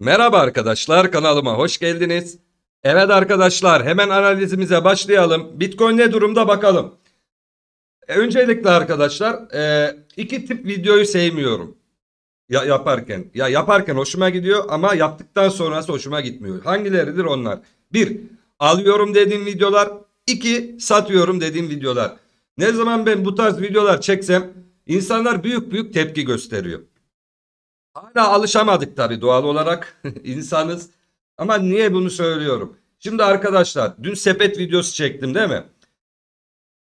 Merhaba arkadaşlar kanalıma hoş geldiniz. Evet arkadaşlar hemen analizimize başlayalım. Bitcoin ne durumda bakalım. E, öncelikle arkadaşlar e, iki tip videoyu sevmiyorum. Ya, yaparken. Ya yaparken hoşuma gidiyor ama yaptıktan sonrası hoşuma gitmiyor. Hangileridir onlar? Bir alıyorum dediğim videolar. iki satıyorum dediğim videolar. Ne zaman ben bu tarz videolar çeksem insanlar büyük büyük tepki gösteriyor. Hala alışamadık tabi doğal olarak insanız. Ama niye bunu söylüyorum? Şimdi arkadaşlar dün sepet videosu çektim değil mi?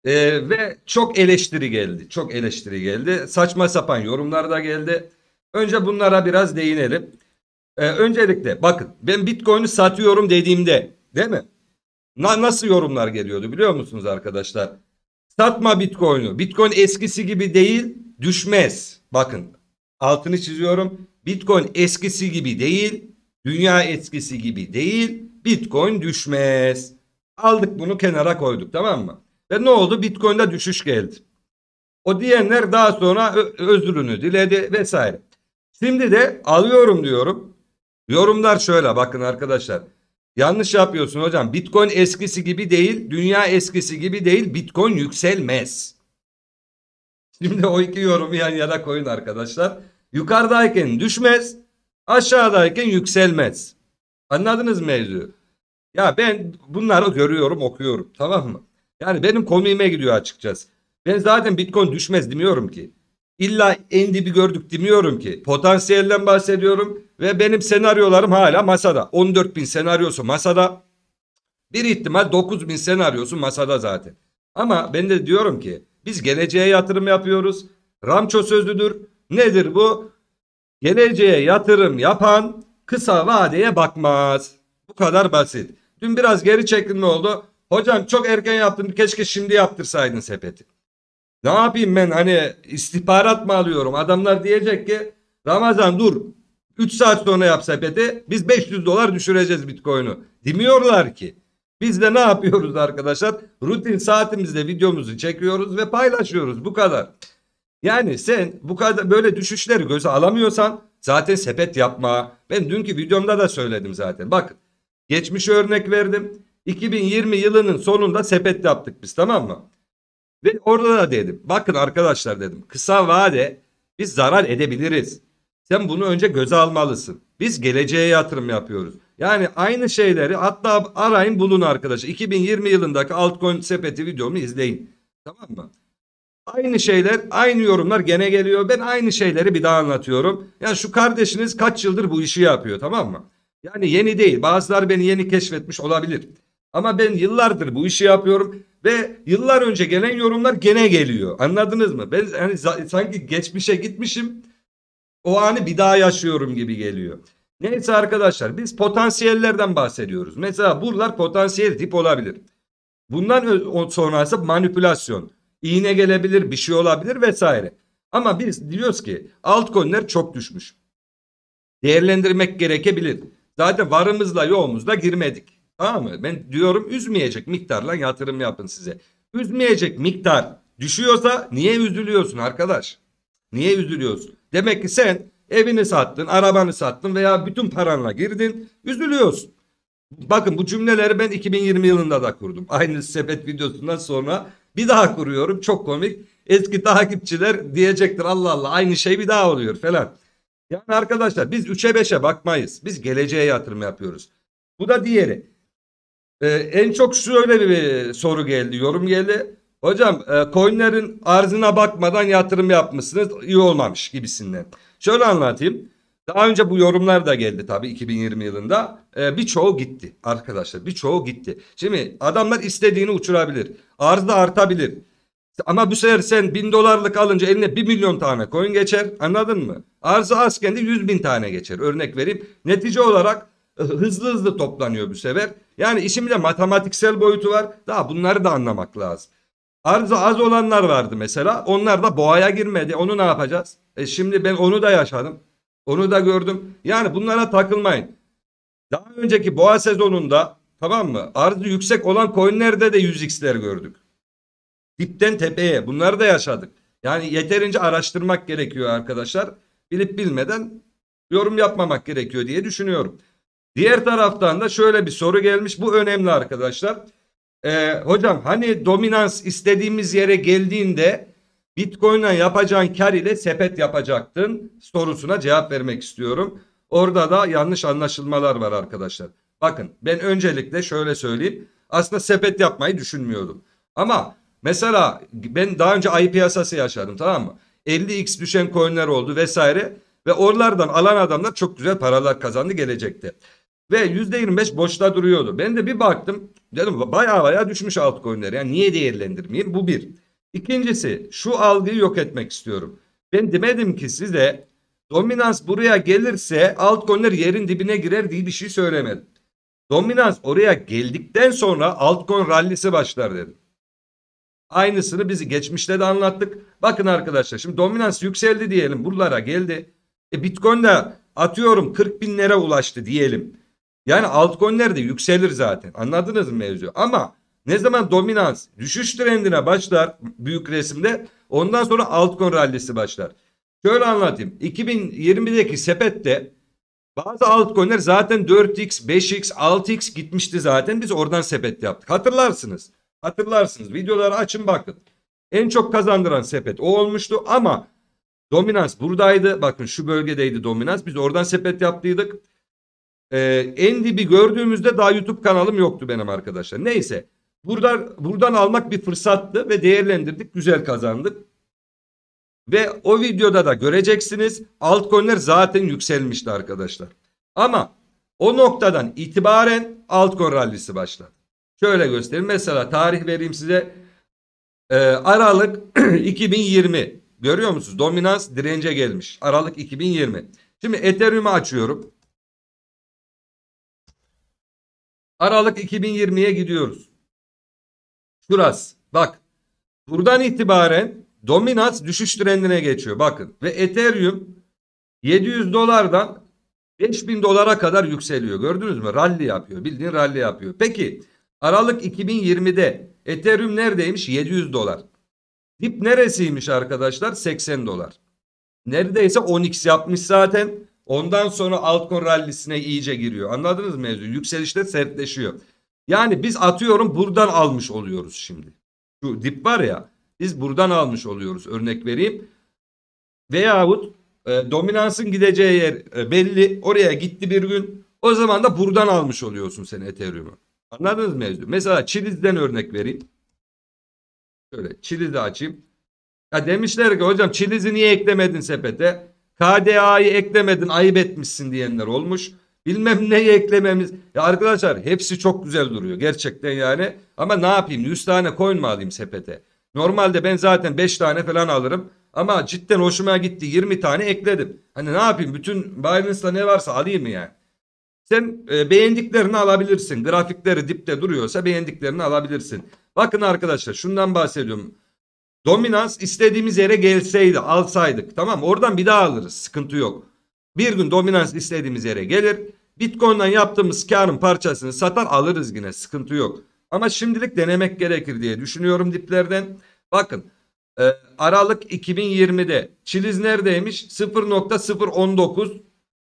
Ee, ve çok eleştiri geldi. Çok eleştiri geldi. Saçma sapan yorumlar da geldi. Önce bunlara biraz değinelim. Ee, öncelikle bakın ben Bitcoin'i satıyorum dediğimde değil mi? Na, nasıl yorumlar geliyordu biliyor musunuz arkadaşlar? Satma bitcoin'u Bitcoin eskisi gibi değil düşmez. Bakın altını çiziyorum. Bitcoin eskisi gibi değil. Dünya eskisi gibi değil. Bitcoin düşmez. Aldık bunu kenara koyduk tamam mı? Ve ne oldu? Bitcoin'de düşüş geldi. O diyenler daha sonra özrünü diledi vesaire. Şimdi de alıyorum diyorum. Yorumlar şöyle bakın arkadaşlar. Yanlış yapıyorsun hocam. Bitcoin eskisi gibi değil. Dünya eskisi gibi değil. Bitcoin yükselmez. Şimdi o iki yorumu yan yana koyun arkadaşlar. Yukarıdayken düşmez, aşağıdayken yükselmez. Anladınız mevzu? Ya ben bunları görüyorum, okuyorum. Tamam mı? Yani benim komiğime gidiyor açıkçası. Ben zaten Bitcoin düşmez demiyorum ki. İlla en dibi gördük demiyorum ki. Potansiyelden bahsediyorum ve benim senaryolarım hala masada. 14 bin senaryosu masada. Bir ihtimal 9 bin senaryosu masada zaten. Ama ben de diyorum ki biz geleceğe yatırım yapıyoruz. Ramço sözlüdür. Nedir bu? Geleceğe yatırım yapan kısa vadeye bakmaz. Bu kadar basit. Dün biraz geri çekilme oldu. Hocam çok erken yaptım. Keşke şimdi yaptırsaydın sepeti. Ne yapayım ben hani istihbarat mı alıyorum? Adamlar diyecek ki Ramazan dur 3 saat sonra yap sepeti biz 500 dolar düşüreceğiz bitcoin'u. Demiyorlar ki. Biz de ne yapıyoruz arkadaşlar? Rutin saatimizde videomuzu çekiyoruz ve paylaşıyoruz. Bu kadar. Yani sen bu kadar böyle düşüşleri göze alamıyorsan zaten sepet yapma. Ben dünkü videomda da söyledim zaten. Bak geçmiş örnek verdim. 2020 yılının sonunda sepet yaptık biz tamam mı? Ve orada da dedim. Bakın arkadaşlar dedim. Kısa vade biz zarar edebiliriz. Sen bunu önce göze almalısın. Biz geleceğe yatırım yapıyoruz. Yani aynı şeyleri hatta arayın bulun arkadaşlar. 2020 yılındaki altcoin sepeti videomu izleyin. Tamam mı? Aynı şeyler, aynı yorumlar gene geliyor. Ben aynı şeyleri bir daha anlatıyorum. Ya yani şu kardeşiniz kaç yıldır bu işi yapıyor tamam mı? Yani yeni değil. Bazılar beni yeni keşfetmiş olabilir. Ama ben yıllardır bu işi yapıyorum ve yıllar önce gelen yorumlar gene geliyor. Anladınız mı? Ben hani sanki geçmişe gitmişim. O anı bir daha yaşıyorum gibi geliyor. Neyse arkadaşlar biz potansiyellerden bahsediyoruz. Mesela buralar potansiyel tip olabilir. Bundan sonrası manipülasyon iğne gelebilir, bir şey olabilir vesaire. Ama biz diyoruz ki altcoin'ler çok düşmüş. Değerlendirmek gerekebilir. Zaten varımızla yoğumuzla girmedik. Tamam mı? Ben diyorum üzmeyecek miktarla yatırım yapın size. Üzmeyecek miktar düşüyorsa niye üzülüyorsun arkadaş? Niye üzülüyorsun? Demek ki sen evini sattın, arabanı sattın veya bütün paranla girdin. Üzülüyorsun. Bakın bu cümleleri ben 2020 yılında da kurdum. Aynı sepet videosundan sonra bir daha kuruyorum çok komik. Eski takipçiler diyecektir Allah Allah aynı şey bir daha oluyor falan. Yani arkadaşlar biz 3'e 5'e bakmayız. Biz geleceğe yatırım yapıyoruz. Bu da diğeri. Ee, en çok şu öyle bir soru geldi, yorum geldi. Hocam e, coinlerin arzına bakmadan yatırım yapmışsınız iyi olmamış gibisinden. Şöyle anlatayım. Daha önce bu yorumlar da geldi tabii 2020 yılında. Ee, birçoğu gitti arkadaşlar. Birçoğu gitti. Şimdi adamlar istediğini uçurabilir. Arz da artabilir. Ama bu sefer sen bin dolarlık alınca eline bir milyon tane coin geçer. Anladın mı? Arzı azken de yüz bin tane geçer. Örnek vereyim. Netice olarak e, hızlı hızlı toplanıyor bu sefer. Yani işin bile matematiksel boyutu var. Daha bunları da anlamak lazım. Arzı az olanlar vardı mesela. Onlar da boğaya girmedi. Onu ne yapacağız? E şimdi ben onu da yaşadım. Onu da gördüm. Yani bunlara takılmayın. Daha önceki boğa sezonunda tamam mı? Arzı yüksek olan coinlerde de 100x'ler gördük. Dipten tepeye bunları da yaşadık. Yani yeterince araştırmak gerekiyor arkadaşlar. Bilip bilmeden yorum yapmamak gerekiyor diye düşünüyorum. Diğer taraftan da şöyle bir soru gelmiş. Bu önemli arkadaşlar. Ee, hocam hani dominans istediğimiz yere geldiğinde Bitcoin'le yapacağın kar ile sepet yapacaktın sorusuna cevap vermek istiyorum. Orada da yanlış anlaşılmalar var arkadaşlar. Bakın ben öncelikle şöyle söyleyeyim. Aslında sepet yapmayı düşünmüyordum. Ama mesela ben daha önce ay piyasası yaşadım tamam mı? 50x düşen coinler oldu vesaire. Ve oralardan alan adamlar çok güzel paralar kazandı gelecekte Ve %25 boşta duruyordu. Ben de bir baktım dedim baya baya düşmüş altcoin'ler. Yani niye değerlendirmeyeyim? Bu bir. İkincisi şu algıyı yok etmek istiyorum. Ben demedim ki size dominans buraya gelirse altcoin'ler yerin dibine girer diye bir şey söylemedim. Dominans oraya geldikten sonra altcoin rallisi başlar dedim. Aynısını bizi geçmişte de anlattık. Bakın arkadaşlar şimdi dominans yükseldi diyelim buralara geldi. E Bitcoin de atıyorum 40 bin lira ulaştı diyelim. Yani altcoin'ler de yükselir zaten anladınız mı mevzu? Ama ne zaman dominans düşüş trendine başlar büyük resimde ondan sonra altcoin rallisi başlar. Şöyle anlatayım. 2020'deki sepette bazı altcoin'ler zaten 4x, 5x, 6x gitmişti zaten. Biz oradan sepet yaptık. Hatırlarsınız. Hatırlarsınız. Videoları açın bakın. En çok kazandıran sepet o olmuştu ama dominans buradaydı. Bakın şu bölgedeydi dominans. Biz oradan sepet yaptıydık. Ee, en dibi gördüğümüzde daha YouTube kanalım yoktu benim arkadaşlar. Neyse. Buradan, buradan almak bir fırsattı ve değerlendirdik. Güzel kazandık. Ve o videoda da göreceksiniz altcoin'ler zaten yükselmişti arkadaşlar. Ama o noktadan itibaren altcoin rallisi başladı. Şöyle göstereyim. Mesela tarih vereyim size. Ee, Aralık 2020. Görüyor musunuz? Dominans dirence gelmiş. Aralık 2020. Şimdi Ethereum'u açıyorum. Aralık 2020'ye gidiyoruz. Şurası. Bak. Buradan itibaren dominans düşüş trendine geçiyor. Bakın. Ve Ethereum 700 dolardan 5000 dolara kadar yükseliyor. Gördünüz mü? Rally yapıyor. Bildiğin rally yapıyor. Peki Aralık 2020'de Ethereum neredeymiş? 700 dolar. Dip neresiymiş arkadaşlar? 80 dolar. Neredeyse 10x yapmış zaten. Ondan sonra altcoin rallisine iyice giriyor. Anladınız mı mevzuyu? Yükselişte sertleşiyor. Yani biz atıyorum buradan almış oluyoruz şimdi. Şu dip var ya biz buradan almış oluyoruz örnek vereyim. Veyahut e, dominansın gideceği yer e, belli oraya gitti bir gün o zaman da buradan almış oluyorsun sen Ethereum'u. Anladınız mı mevzu? Mesela Çiliz'den örnek vereyim. Şöyle Çiliz'i açayım. Ya demişler ki hocam Çiliz'i niye eklemedin sepete? KDA'yı eklemedin ayıp etmişsin diyenler olmuş bilmem neyi eklememiz. Ya arkadaşlar hepsi çok güzel duruyor gerçekten yani. Ama ne yapayım 100 tane coin mi alayım sepete? Normalde ben zaten 5 tane falan alırım. Ama cidden hoşuma gitti 20 tane ekledim. Hani ne yapayım bütün Binance'da ne varsa alayım mı yani? Sen e, beğendiklerini alabilirsin. Grafikleri dipte duruyorsa beğendiklerini alabilirsin. Bakın arkadaşlar şundan bahsediyorum. Dominans istediğimiz yere gelseydi alsaydık tamam oradan bir daha alırız sıkıntı yok. Bir gün dominans istediğimiz yere gelir. bitcoin'dan yaptığımız karın parçasını satar alırız yine sıkıntı yok. Ama şimdilik denemek gerekir diye düşünüyorum diplerden. Bakın e, Aralık 2020'de Çiliz neredeymiş? 0.019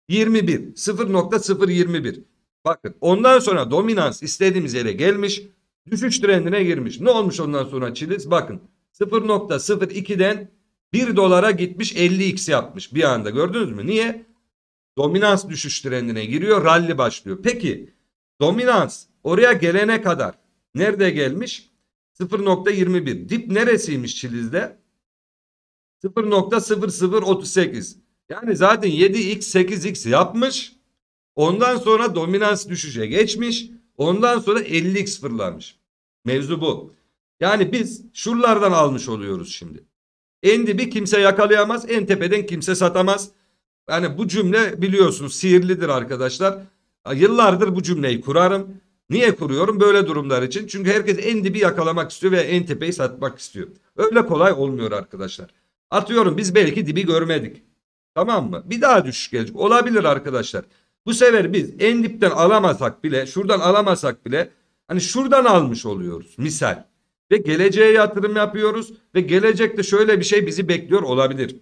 21 0.021 Bakın ondan sonra dominans istediğimiz yere gelmiş. Düşüş trendine girmiş. Ne olmuş ondan sonra Çiliz? Bakın 0.02'den 1 dolara gitmiş 50x yapmış bir anda gördünüz mü? Niye? Dominans düşüş trendine giriyor. rally başlıyor. Peki dominans oraya gelene kadar nerede gelmiş? 0.21. Dip neresiymiş Çiliz'de? 0.0038. Yani zaten 7x 8x yapmış. Ondan sonra dominans düşüşe geçmiş. Ondan sonra 50x fırlamış. Mevzu bu. Yani biz şuralardan almış oluyoruz şimdi. En dibi kimse yakalayamaz. En tepeden kimse satamaz. Yani bu cümle biliyorsunuz sihirlidir arkadaşlar. Yıllardır bu cümleyi kurarım. Niye kuruyorum? Böyle durumlar için. Çünkü herkes en dibi yakalamak istiyor ve en tepeyi satmak istiyor. Öyle kolay olmuyor arkadaşlar. Atıyorum biz belki dibi görmedik. Tamam mı? Bir daha düşüş gelecek. Olabilir arkadaşlar. Bu sefer biz en dipten alamasak bile şuradan alamasak bile hani şuradan almış oluyoruz. Misal. Ve geleceğe yatırım yapıyoruz ve gelecekte şöyle bir şey bizi bekliyor olabilir.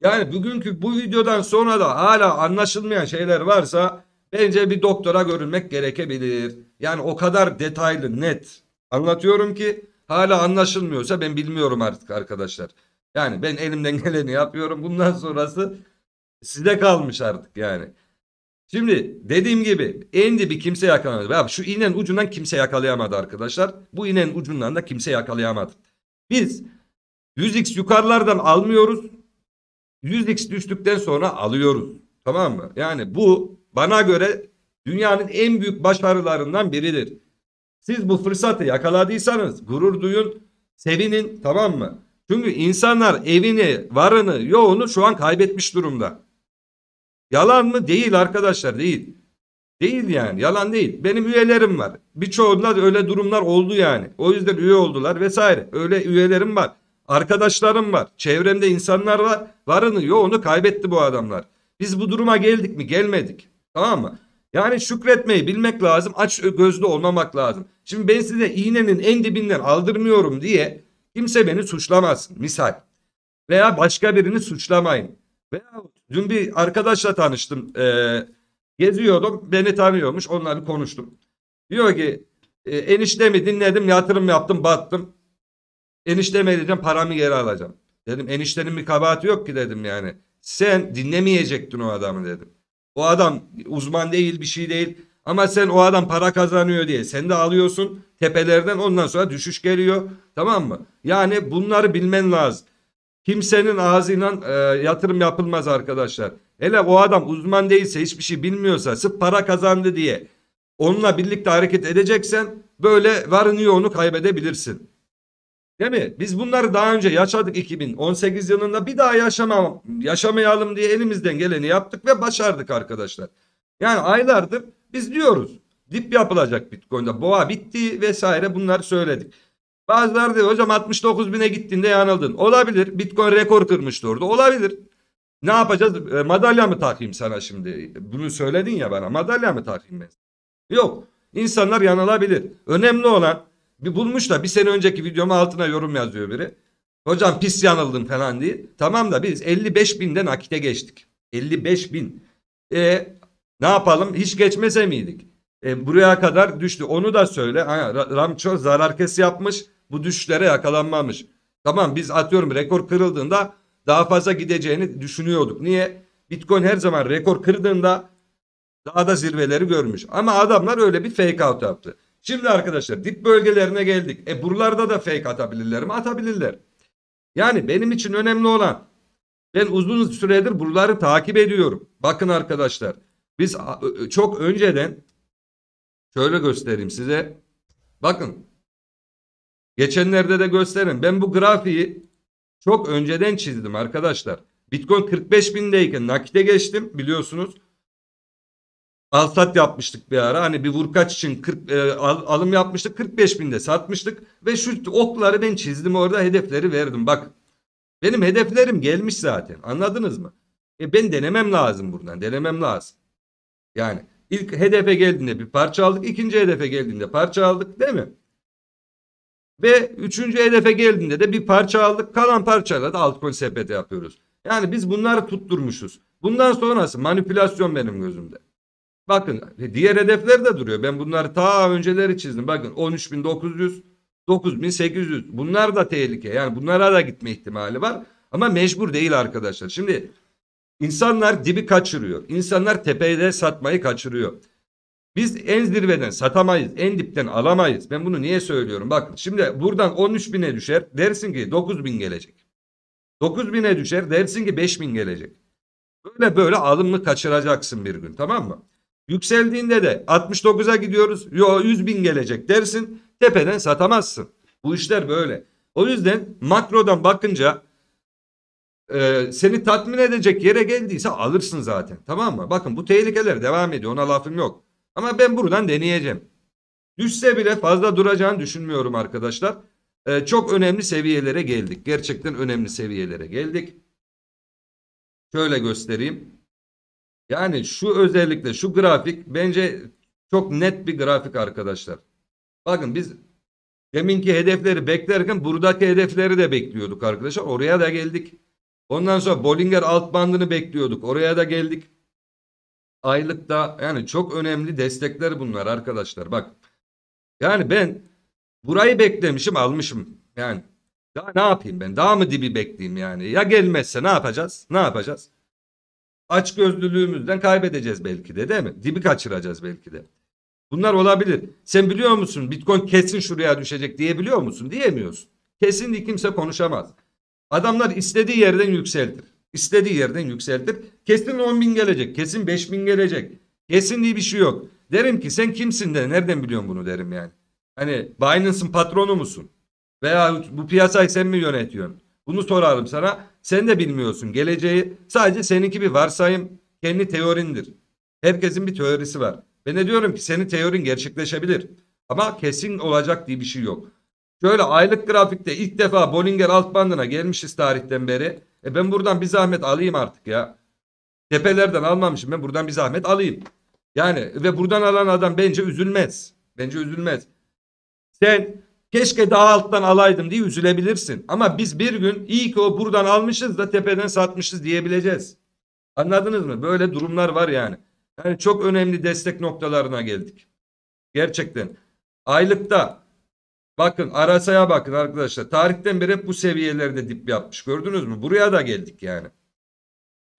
Yani bugünkü bu videodan sonra da hala anlaşılmayan şeyler varsa bence bir doktora görünmek gerekebilir. Yani o kadar detaylı net anlatıyorum ki hala anlaşılmıyorsa ben bilmiyorum artık arkadaşlar. Yani ben elimden geleni yapıyorum. Bundan sonrası size kalmış artık yani. Şimdi dediğim gibi en dibi kimse yakalayamadı. Ya şu inen ucundan kimse yakalayamadı arkadaşlar. Bu inen ucundan da kimse yakalayamadı. Biz 100x yukarılardan almıyoruz. 100x düştükten sonra alıyoruz. Tamam mı? Yani bu bana göre dünyanın en büyük başarılarından biridir. Siz bu fırsatı yakaladıysanız gurur duyun, sevinin tamam mı? Çünkü insanlar evini, varını, yoğunu şu an kaybetmiş durumda. Yalan mı? Değil arkadaşlar değil. Değil yani yalan değil. Benim üyelerim var. Birçoğunda öyle durumlar oldu yani. O yüzden üye oldular vesaire. Öyle üyelerim var. Arkadaşlarım var. Çevremde insanlar var. Varını yoğunu kaybetti bu adamlar. Biz bu duruma geldik mi? Gelmedik. Tamam mı? Yani şükretmeyi bilmek lazım. Aç gözlü olmamak lazım. Şimdi ben size iğnenin en dibinden aldırmıyorum diye kimse beni suçlamasın. Misal. Veya başka birini suçlamayın. Veya dün bir arkadaşla tanıştım. Ee, geziyordum. Beni tanıyormuş. onlarla konuştum. Diyor ki e, eniştemi dinledim yatırım yaptım battım. Enişteme dedim paramı geri alacağım. Dedim eniştenin bir kabahati yok ki dedim yani. Sen dinlemeyecektin o adamı dedim. O adam uzman değil bir şey değil. Ama sen o adam para kazanıyor diye sen de alıyorsun tepelerden ondan sonra düşüş geliyor. Tamam mı? Yani bunları bilmen lazım. Kimsenin ağzıyla e, yatırım yapılmaz arkadaşlar. Hele o adam uzman değilse hiçbir şey bilmiyorsa sırf para kazandı diye onunla birlikte hareket edeceksen böyle varını yoğunu kaybedebilirsin. Değil mi? Biz bunları daha önce yaşadık 2018 yılında bir daha yaşamam, yaşamayalım diye elimizden geleni yaptık ve başardık arkadaşlar. Yani aylardır biz diyoruz dip yapılacak Bitcoin'de boğa bitti vesaire bunları söyledik. Bazıları diyor hocam 69 bine gittiğinde yanıldın. Olabilir Bitcoin rekor kırmıştı orada olabilir. Ne yapacağız e, madalya mı takayım sana şimdi bunu söyledin ya bana madalya mı takayım ben? Yok insanlar yanılabilir. Önemli olan bir bulmuş da bir sene önceki videoma altına yorum yazıyor biri. Hocam pis yanıldım falan değil. Tamam da biz 55 binden akite geçtik. 55 bin. E, ne yapalım hiç geçmese miydik? E, buraya kadar düştü. Onu da söyle. Ha, Ramço zarar kesi yapmış. Bu düşüşlere yakalanmamış. Tamam biz atıyorum rekor kırıldığında daha fazla gideceğini düşünüyorduk. Niye? Bitcoin her zaman rekor kırıldığında daha da zirveleri görmüş. Ama adamlar öyle bir fake out yaptı. Şimdi arkadaşlar dip bölgelerine geldik. E buralarda da fake atabilirler mi? Atabilirler. Yani benim için önemli olan ben uzun süredir buraları takip ediyorum. Bakın arkadaşlar biz çok önceden şöyle göstereyim size. Bakın geçenlerde de gösterin. Ben bu grafiği çok önceden çizdim arkadaşlar. Bitcoin 45 bindeyken nakite geçtim biliyorsunuz alsat yapmıştık bir ara. Hani bir vurkaç için 40, e, al, alım yapmıştık. 45 binde satmıştık. Ve şu okları ben çizdim orada hedefleri verdim. Bak benim hedeflerim gelmiş zaten. Anladınız mı? E ben denemem lazım buradan. Denemem lazım. Yani ilk hedefe geldiğinde bir parça aldık. ikinci hedefe geldiğinde parça aldık değil mi? Ve üçüncü hedefe geldiğinde de bir parça aldık. Kalan parçayla da altcoin sepeti yapıyoruz. Yani biz bunları tutturmuşuz. Bundan sonrası manipülasyon benim gözümde. Bakın e, diğer hedefler de duruyor. Ben bunları ta önceleri çizdim. Bakın 13.900, 9.800 bunlar da tehlike. Yani bunlara da gitme ihtimali var. Ama mecbur değil arkadaşlar. Şimdi insanlar dibi kaçırıyor. İnsanlar tepede satmayı kaçırıyor. Biz en zirveden satamayız. En dipten alamayız. Ben bunu niye söylüyorum? Bakın şimdi buradan 13.000'e düşer. Dersin ki 9.000 gelecek. 9.000'e düşer. Dersin ki 5.000 gelecek. Böyle böyle alımlı kaçıracaksın bir gün tamam mı? Yükseldiğinde de 69'a gidiyoruz. Yo 100 bin gelecek dersin. Tepeden satamazsın. Bu işler böyle. O yüzden makrodan bakınca e, seni tatmin edecek yere geldiyse alırsın zaten. Tamam mı? Bakın bu tehlikeler devam ediyor. Ona lafım yok. Ama ben buradan deneyeceğim. Düşse bile fazla duracağını düşünmüyorum arkadaşlar. E, çok önemli seviyelere geldik. Gerçekten önemli seviyelere geldik. Şöyle göstereyim. Yani şu özellikle şu grafik bence çok net bir grafik arkadaşlar. Bakın biz deminki hedefleri beklerken buradaki hedefleri de bekliyorduk arkadaşlar. Oraya da geldik. Ondan sonra Bollinger alt bandını bekliyorduk. Oraya da geldik. Aylıkta yani çok önemli destekler bunlar arkadaşlar. Bak yani ben burayı beklemişim almışım. Yani daha ne yapayım ben? Daha mı dibi bekleyeyim yani? Ya gelmezse ne yapacağız? Ne yapacağız? Aç açgözlülüğümüzden kaybedeceğiz belki de değil mi? Dibi kaçıracağız belki de. Bunlar olabilir. Sen biliyor musun Bitcoin kesin şuraya düşecek diyebiliyor musun? Diyemiyorsun. Kesin kimse konuşamaz. Adamlar istediği yerden yükseltir. İstediği yerden yükseltir. Kesin 10 bin gelecek. Kesin 5 bin gelecek. Kesin diye bir şey yok. Derim ki sen kimsin de nereden biliyorsun bunu derim yani. Hani Binance'ın patronu musun? Veya bu piyasayı sen mi yönetiyorsun? Bunu sorarım sana. Sen de bilmiyorsun geleceği. Sadece seninki bir varsayım. Kendi teorindir. Herkesin bir teorisi var. Ben de diyorum ki senin teorin gerçekleşebilir. Ama kesin olacak diye bir şey yok. Şöyle aylık grafikte ilk defa Bollinger alt bandına gelmişiz tarihten beri. E ben buradan bir zahmet alayım artık ya. Tepelerden almamışım ben buradan bir zahmet alayım. Yani ve buradan alan adam bence üzülmez. Bence üzülmez. Sen Keşke daha alttan alaydım diye üzülebilirsin. Ama biz bir gün iyi ki o buradan almışız da tepeden satmışız diyebileceğiz. Anladınız mı? Böyle durumlar var yani. Yani çok önemli destek noktalarına geldik. Gerçekten. Aylıkta bakın arasaya bakın arkadaşlar. Tarihten beri hep bu seviyelerde dip yapmış. Gördünüz mü? Buraya da geldik yani.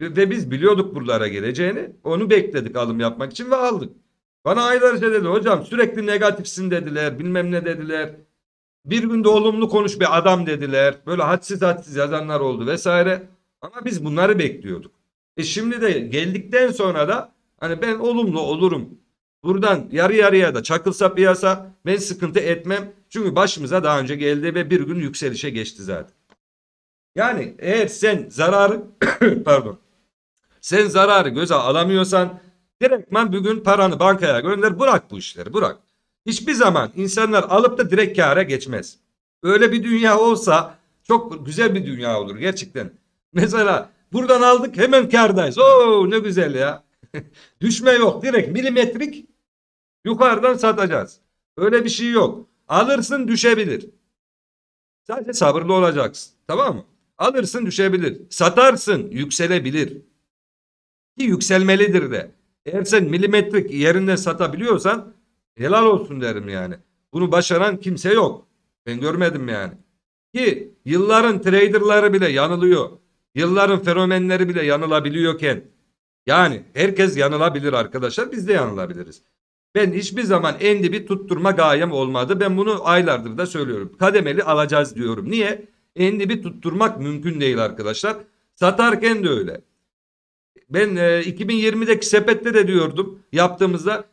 Ve, ve biz biliyorduk buralara geleceğini. Onu bekledik alım yapmak için ve aldık. Bana aylarca dedi hocam sürekli negatifsin dediler bilmem ne dediler. Bir günde olumlu konuş bir adam dediler. Böyle hadsiz hadsiz yazanlar oldu vesaire. Ama biz bunları bekliyorduk. E şimdi de geldikten sonra da hani ben olumlu olurum. Buradan yarı yarıya da çakılsa piyasa ben sıkıntı etmem. Çünkü başımıza daha önce geldi ve bir gün yükselişe geçti zaten. Yani eğer sen zararı pardon sen zararı göze alamıyorsan direktmen bugün paranı bankaya gönder bırak bu işleri bırak. Hiçbir zaman insanlar alıp da direkt kâra geçmez. Öyle bir dünya olsa çok güzel bir dünya olur gerçekten. Mesela buradan aldık hemen kârdayız. Oo ne güzel ya. Düşme yok direkt milimetrik yukarıdan satacağız. Öyle bir şey yok. Alırsın düşebilir. Sadece sabırlı olacaksın. Tamam mı? Alırsın düşebilir. Satarsın yükselebilir. Ki yükselmelidir de. Eğer sen milimetrik yerinde satabiliyorsan Helal olsun derim yani. Bunu başaran kimse yok. Ben görmedim yani. Ki yılların traderları bile yanılıyor. Yılların fenomenleri bile yanılabiliyorken yani herkes yanılabilir arkadaşlar. Biz de yanılabiliriz. Ben hiçbir zaman en dibi tutturma gayem olmadı. Ben bunu aylardır da söylüyorum. Kademeli alacağız diyorum. Niye? En dibi tutturmak mümkün değil arkadaşlar. Satarken de öyle. Ben e, 2020'deki sepette de diyordum yaptığımızda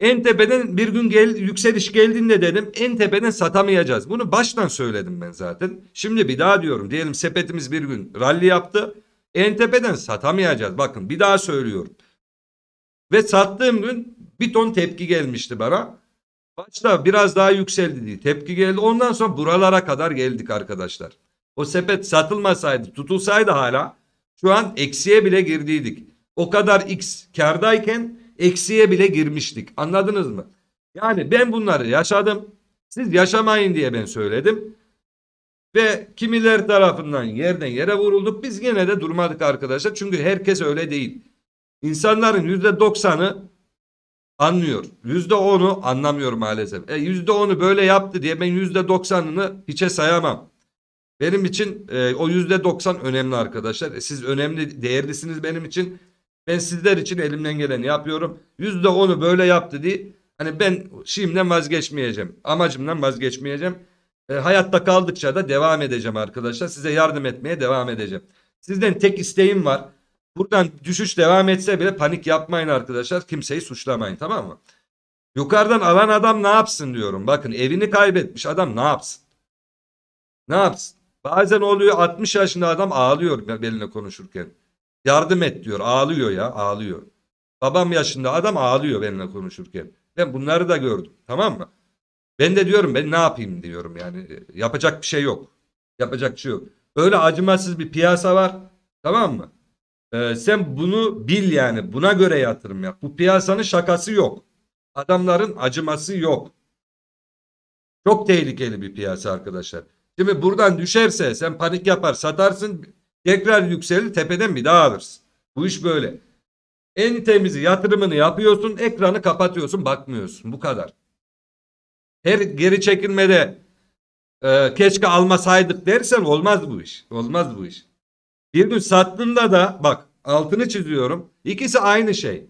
en tepeden bir gün gel, yükseliş geldiğinde dedim en tepeden satamayacağız. Bunu baştan söyledim ben zaten. Şimdi bir daha diyorum diyelim sepetimiz bir gün rally yaptı. En tepeden satamayacağız. Bakın bir daha söylüyorum. Ve sattığım gün bir ton tepki gelmişti bana. Başta biraz daha yükseldi diye tepki geldi. Ondan sonra buralara kadar geldik arkadaşlar. O sepet satılmasaydı tutulsaydı hala şu an eksiye bile girdiydik. O kadar x kardayken eksiye bile girmiştik. Anladınız mı? Yani ben bunları yaşadım. Siz yaşamayın diye ben söyledim. Ve kimiler tarafından yerden yere vurulduk. Biz yine de durmadık arkadaşlar. Çünkü herkes öyle değil. İnsanların %90'ı anlıyor. %10'u anlamıyor maalesef. E %10'u böyle yaptı diye ben %90'ını hiçe sayamam. Benim için e, o %90 önemli arkadaşlar. E, siz önemli, değerlisiniz benim için. Ben sizler için elimden geleni yapıyorum. yüzde onu böyle yaptı diye. Hani ben şimdiden vazgeçmeyeceğim. Amacımdan vazgeçmeyeceğim. E, hayatta kaldıkça da devam edeceğim arkadaşlar. Size yardım etmeye devam edeceğim. Sizden tek isteğim var. Buradan düşüş devam etse bile panik yapmayın arkadaşlar. Kimseyi suçlamayın tamam mı? Yukarıdan alan adam ne yapsın diyorum. Bakın evini kaybetmiş adam ne yapsın? Ne yapsın? Bazen oluyor 60 yaşında adam ağlıyor benimle konuşurken. Yardım et diyor. Ağlıyor ya ağlıyor. Babam yaşında adam ağlıyor benimle konuşurken. Ben bunları da gördüm tamam mı? Ben de diyorum ben ne yapayım diyorum yani. Yapacak bir şey yok. Yapacak bir şey yok. Öyle acımasız bir piyasa var. Tamam mı? Ee, sen bunu bil yani. Buna göre yatırım yap. Bu piyasanın şakası yok. Adamların acıması yok. Çok tehlikeli bir piyasa arkadaşlar. Şimdi buradan düşerse sen panik yapar satarsın Tekrar yükselir tepeden bir daha alırsın. Bu iş böyle. En temizi yatırımını yapıyorsun ekranı kapatıyorsun bakmıyorsun bu kadar. Her geri çekilmede e, keşke almasaydık dersen olmaz bu iş. Olmaz bu iş. Bir gün sattığında da bak altını çiziyorum. İkisi aynı şey.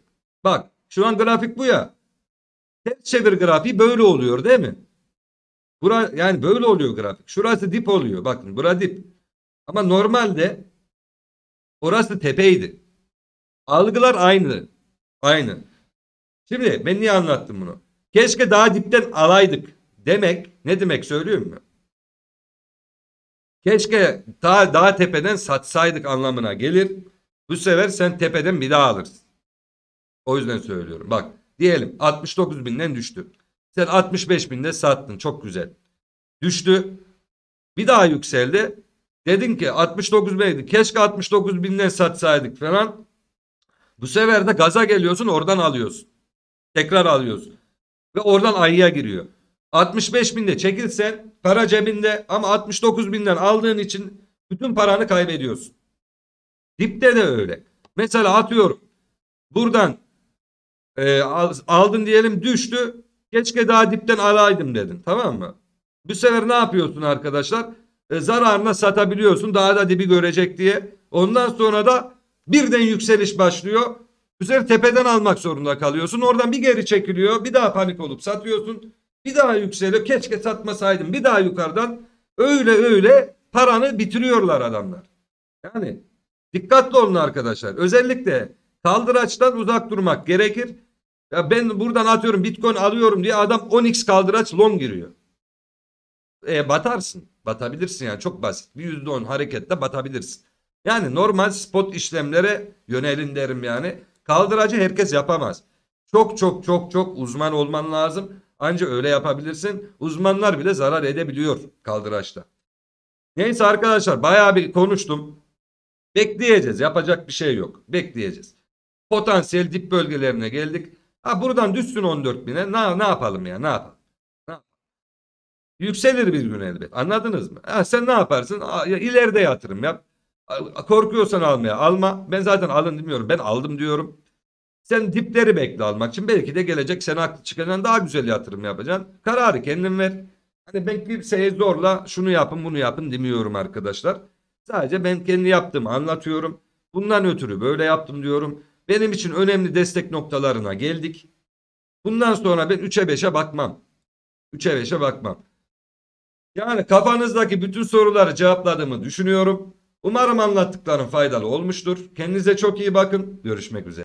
Bak şu an grafik bu ya. Ters çevir grafiği böyle oluyor değil mi? Bura, yani böyle oluyor grafik. Şurası dip oluyor. Bakın bura dip. Ama normalde orası tepeydi. Algılar aynı. Aynı. Şimdi ben niye anlattım bunu? Keşke daha dipten alaydık demek ne demek söylüyor mu? Keşke daha, daha tepeden satsaydık anlamına gelir. Bu sefer sen tepeden bir daha alırsın. O yüzden söylüyorum. Bak diyelim 69 binden düştü. Sen 65 binde sattın. Çok güzel. Düştü. Bir daha yükseldi. Dedin ki 69 beydi. Keşke 69 binden satsaydık falan. Bu sefer de gaza geliyorsun oradan alıyorsun. Tekrar alıyorsun. Ve oradan ayıya giriyor. 65 binde çekilsen para cebinde ama 69 binden aldığın için bütün paranı kaybediyorsun. Dipte de öyle. Mesela atıyorum buradan e, aldın diyelim düştü. Keşke daha dipten alaydım dedin tamam mı? Bu sefer ne yapıyorsun arkadaşlar? E, zararına satabiliyorsun. Daha da dibi görecek diye. Ondan sonra da birden yükseliş başlıyor. Üzeri tepeden almak zorunda kalıyorsun. Oradan bir geri çekiliyor. Bir daha panik olup satıyorsun. Bir daha yükseliyor. Keşke satmasaydım. Bir daha yukarıdan öyle öyle paranı bitiriyorlar adamlar. Yani dikkatli olun arkadaşlar. Özellikle kaldıraçtan uzak durmak gerekir. Ya ben buradan atıyorum Bitcoin alıyorum diye adam 10x kaldıraç long giriyor. E batarsın. Batabilirsin yani çok basit. Bir %10 harekette batabilirsin. Yani normal spot işlemlere yönelin derim yani. Kaldıracı herkes yapamaz. Çok çok çok çok uzman olman lazım. Anca öyle yapabilirsin. Uzmanlar bile zarar edebiliyor kaldıraçta. Neyse arkadaşlar bayağı bir konuştum. Bekleyeceğiz. Yapacak bir şey yok. Bekleyeceğiz. Potansiyel dip bölgelerine geldik. Ha buradan düşsün 14 bine. Ne, ne yapalım ya ne yapalım. Yükselir bir gün elbet. Anladınız mı? Ha, sen ne yaparsın? İleride yatırım yap. Korkuyorsan almaya alma. Ben zaten alın demiyorum. Ben aldım diyorum. Sen dipleri bekle almak için. Belki de gelecek sene haklı çıkaran daha güzel yatırım yapacaksın. Kararı kendin ver. Hani ben kimseye zorla şunu yapın bunu yapın demiyorum arkadaşlar. Sadece ben kendi yaptığımı anlatıyorum. Bundan ötürü böyle yaptım diyorum. Benim için önemli destek noktalarına geldik. Bundan sonra ben 3'e 5'e bakmam. 3'e 5'e bakmam. Yani kafanızdaki bütün soruları cevapladığımı düşünüyorum. Umarım anlattıklarım faydalı olmuştur. Kendinize çok iyi bakın. Görüşmek üzere.